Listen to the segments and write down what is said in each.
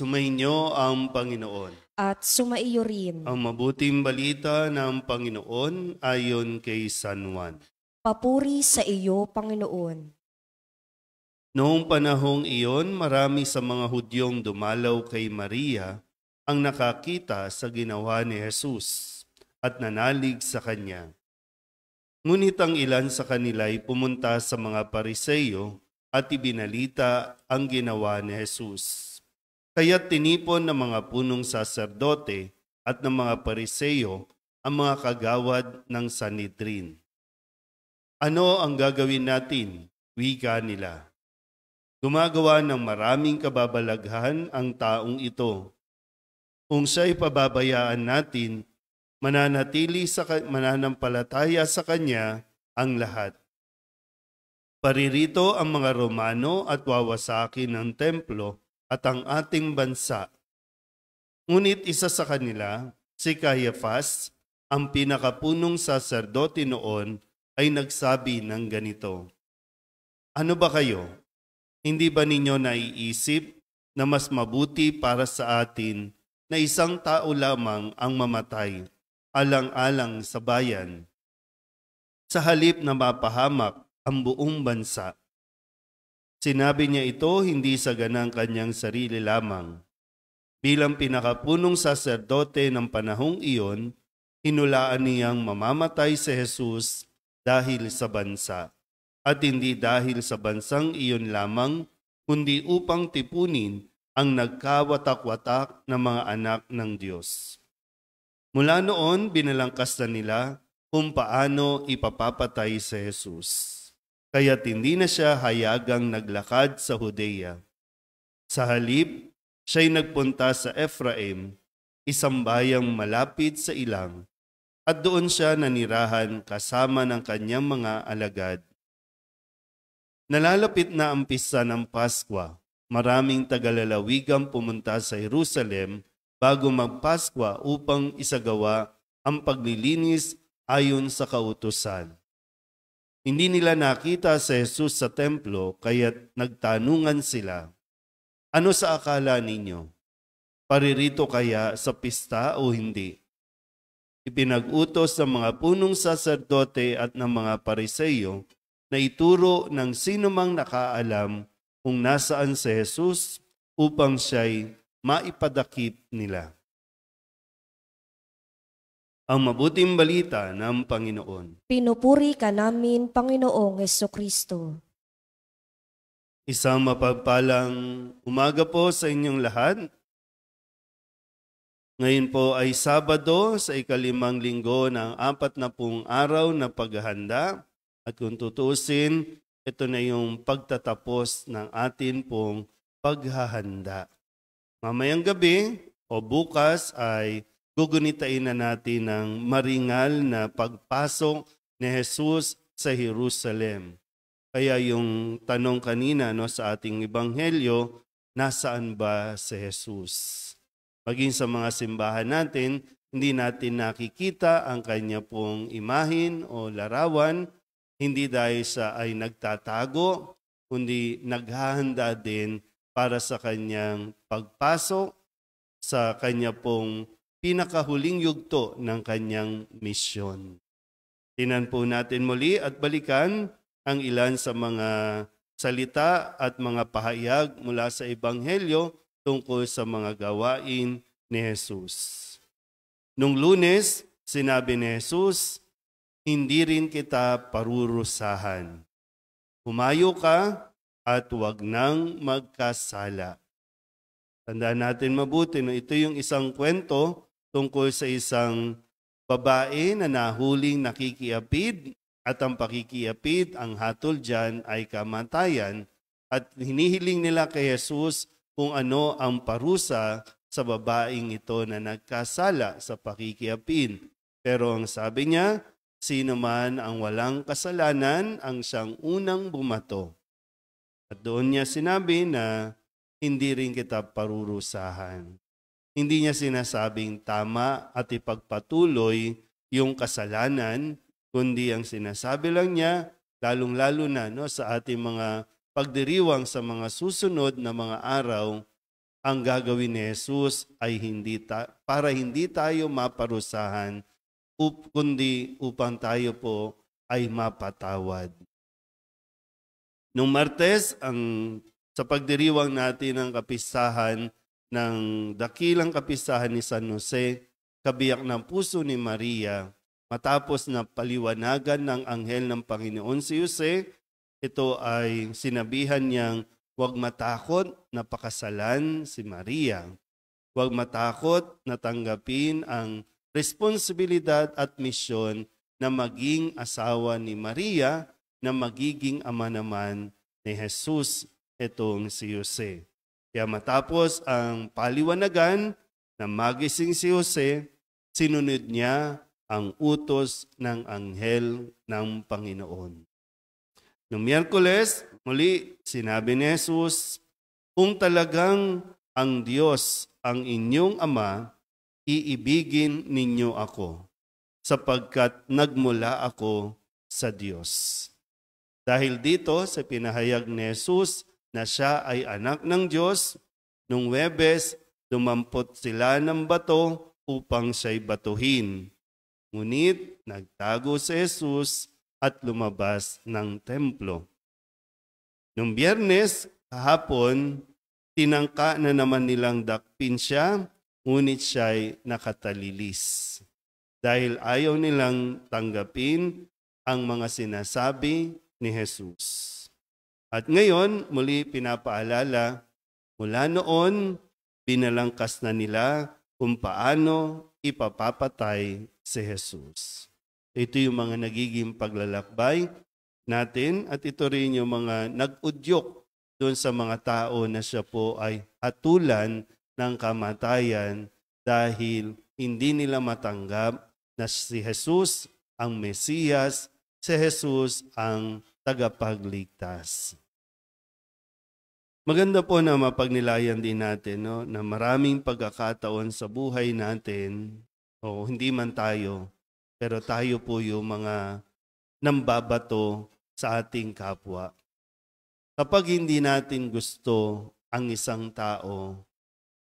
Sumainyo ang Panginoon. At sumaiyo rin. Ang mabuting balita ng Panginoon ayon kay San Juan. Papuri sa iyo, Panginoon. Noong panahong iyon, marami sa mga Hudyong dumalaw kay Maria ang nakakita sa ginawa ni Jesus at nanalig sa kanya. Ngunit ang ilan sa kanila ay pumunta sa mga pariseyo at ibinalita ang ginawa ni Jesus. Kaya tinipon ng mga punong saserdote at ng mga pariseyo ang mga kagawad ng Sanhedrin. Ano ang gagawin natin? Wika nila. Gumagawa ng maraming kababalaghan ang taong ito. Kung siya'y pababayaan natin, mananatili sa mananampalataya sa kanya ang lahat. Paririto ang mga Romano at wawasakin ng templo at ang ating bansa. Ngunit isa sa kanila, si Caiaphas, ang pinakapunong saserdote noon, ay nagsabi ng ganito, Ano ba kayo? Hindi ba ninyo naiisip na mas mabuti para sa atin na isang tao lamang ang mamatay, alang-alang sa bayan? Sa halip na mapahamak ang buong bansa. Sinabi niya ito hindi sa ganang kanyang sarili lamang. Bilang pinakapunong saserdote ng panahong iyon, hinulaan niyang mamamatay si Jesus dahil sa bansa. At hindi dahil sa bansang iyon lamang, kundi upang tipunin ang nagkawatak-watak na mga anak ng Diyos. Mula noon, binalangkas na nila kung paano ipapapatay si Jesus kaya't hindi na siya hayagang naglakad sa Hudeya. Sa halip, siya'y nagpunta sa Ephraim, isang bayang malapit sa ilang, at doon siya nanirahan kasama ng kanyang mga alagad. Nalalapit na ang pista ng Paskwa. Maraming tagalalawigang pumunta sa Jerusalem bago magpaskwa upang isagawa ang paglilinis ayon sa kautusan. Hindi nila nakita si Jesus sa templo kaya nagtanungan sila, Ano sa akala ninyo? Paririto kaya sa pista o hindi? Ipinag-utos ng mga punong saserdote at ng mga pariseyo na ituro ng sinumang nakaalam kung nasaan si Jesus upang siya'y maipadakip nila ang mabuting balita ng Panginoon. Pinupuri ka namin, Panginoong Heso Kristo. Isang mapagpalang umaga po sa inyong lahat. Ngayon po ay Sabado sa ikalimang linggo ng apat na pung araw na paghahanda. At kung tutusin, ito na yung pagtatapos ng atin pong paghahanda. Mamayang gabi o bukas ay gugunitain na natin ang maringal na pagpasok ni Jesus sa Jerusalem. Kaya yung tanong kanina no, sa ating ebanghelyo, nasaan ba si Jesus? Maging sa mga simbahan natin, hindi natin nakikita ang kanya pong imahin o larawan, hindi dahil sa ay nagtatago, kundi naghahanda din para sa kanyang pagpasok, sa kanya pong pinakahuling yugto ng kanyang misyon. Tinan po natin muli at balikan ang ilan sa mga salita at mga pahayag mula sa Ebanghelyo tungkol sa mga gawain ni Jesus. Nung lunes, sinabi ni Jesus, hindi rin kita parurusahan. Humayo ka at huwag nang magkasala. Tandaan natin mabuti na no? ito yung isang kwento tungkol sa isang babae na nahuling nakikiapid at ang pakikiapid ang hatol dyan ay kamatayan at hinihiling nila kay Jesus kung ano ang parusa sa babaeng ito na nagkasala sa pakikiapid. Pero ang sabi niya, sino man ang walang kasalanan ang siyang unang bumato. At doon niya sinabi na hindi rin kita parurusahan hindi niya sinasabing tama at ipagpatuloy yung kasalanan, kundi ang sinasabi lang niya, lalong-lalo na no, sa ating mga pagdiriwang sa mga susunod na mga araw, ang gagawin ni Jesus ay hindi ta- para hindi tayo maparusahan, up- kundi upang tayo po ay mapatawad. Nung Martes, ang sa pagdiriwang natin ng kapisahan, ng dakilang kapisahan ni San Jose, kabiyak ng puso ni Maria, matapos na paliwanagan ng anghel ng Panginoon si Jose, ito ay sinabihan niyang huwag matakot na pakasalan si Maria. Huwag matakot na tanggapin ang responsibilidad at misyon na maging asawa ni Maria na magiging ama naman ni Jesus itong si Jose. Kaya matapos ang paliwanagan na magising si Jose, sinunod niya ang utos ng anghel ng Panginoon. Noong Miyerkules, muli sinabi ni Jesus, Kung talagang ang Diyos ang inyong Ama, iibigin ninyo ako, sapagkat nagmula ako sa Diyos. Dahil dito sa pinahayag ni Jesus, na siya ay anak ng Diyos, nung Webes, dumampot sila ng bato upang siya'y batuhin. Ngunit nagtago si Jesus at lumabas ng templo. Nung biyernes, kahapon, tinangka na naman nilang dakpin siya, ngunit siya'y nakatalilis. Dahil ayaw nilang tanggapin ang mga sinasabi ni Jesus. At ngayon, muli pinapaalala, mula noon, binalangkas na nila kung paano ipapapatay si Jesus. Ito yung mga nagiging paglalakbay natin at ito rin yung mga nag-udyok doon sa mga tao na siya po ay hatulan ng kamatayan dahil hindi nila matanggap na si Jesus ang Mesiyas, si Jesus ang tagapagligtas. Maganda po na mapagnilayan din natin no, na maraming pagkakataon sa buhay natin o hindi man tayo, pero tayo po yung mga nambabato sa ating kapwa. Kapag hindi natin gusto ang isang tao,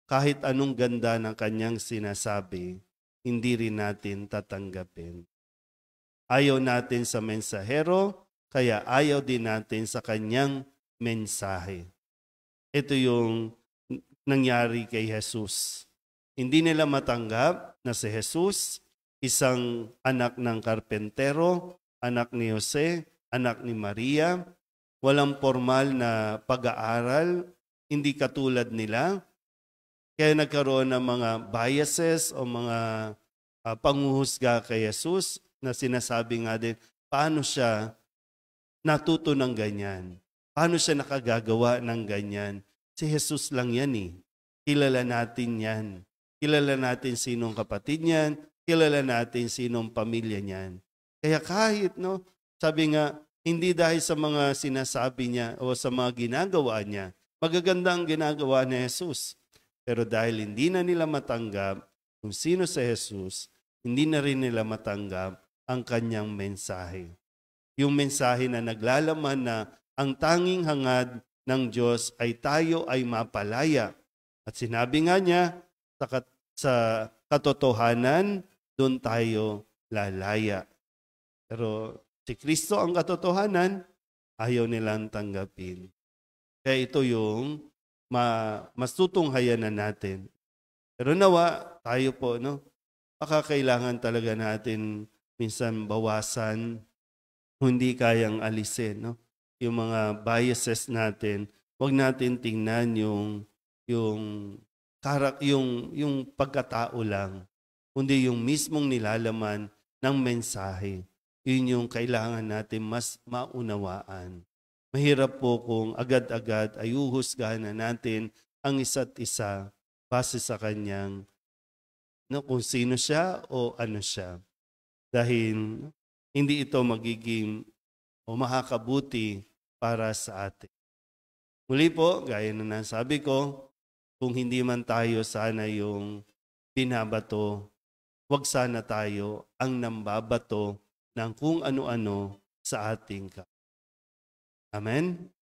kahit anong ganda ng kanyang sinasabi, hindi rin natin tatanggapin. Ayaw natin sa mensahero, kaya ayaw din natin sa kanyang mensahe. Ito yung nangyari kay Jesus. Hindi nila matanggap na si Jesus, isang anak ng karpentero, anak ni Jose, anak ni Maria, walang formal na pag-aaral, hindi katulad nila. Kaya nagkaroon ng mga biases o mga uh, panguhusga kay Jesus na sinasabi nga din paano siya natuto ng ganyan? Paano siya nakagagawa ng ganyan? Si Jesus lang yan eh. Kilala natin yan. Kilala natin sinong kapatid niyan. Kilala natin sinong pamilya niyan. Kaya kahit, no, sabi nga, hindi dahil sa mga sinasabi niya o sa mga ginagawa niya, magaganda ang ginagawa ni Jesus. Pero dahil hindi na nila matanggap kung sino si Jesus, hindi na rin nila matanggap ang kanyang mensahe yung mensahe na naglalaman na ang tanging hangad ng Diyos ay tayo ay mapalaya. At sinabi nga niya, sa, kat- sa katotohanan, doon tayo lalaya. Pero si Kristo ang katotohanan, ayaw nilang tanggapin. Kaya ito yung ma- masutunghayan na natin. Pero nawa, tayo po, no? Baka kailangan talaga natin minsan bawasan hindi kayang alisin. No? Yung mga biases natin, wag natin tingnan yung yung karak yung yung pagkatao lang kundi yung mismong nilalaman ng mensahe yun yung kailangan natin mas maunawaan mahirap po kung agad-agad ayuhusgahan na natin ang isa't isa base sa kanyang no, kung sino siya o ano siya dahil hindi ito magiging o makakabuti para sa atin. Muli po, gaya na nasabi ko, kung hindi man tayo sana yung binabato, wag sana tayo ang nambabato ng kung ano-ano sa ating ka. Amen?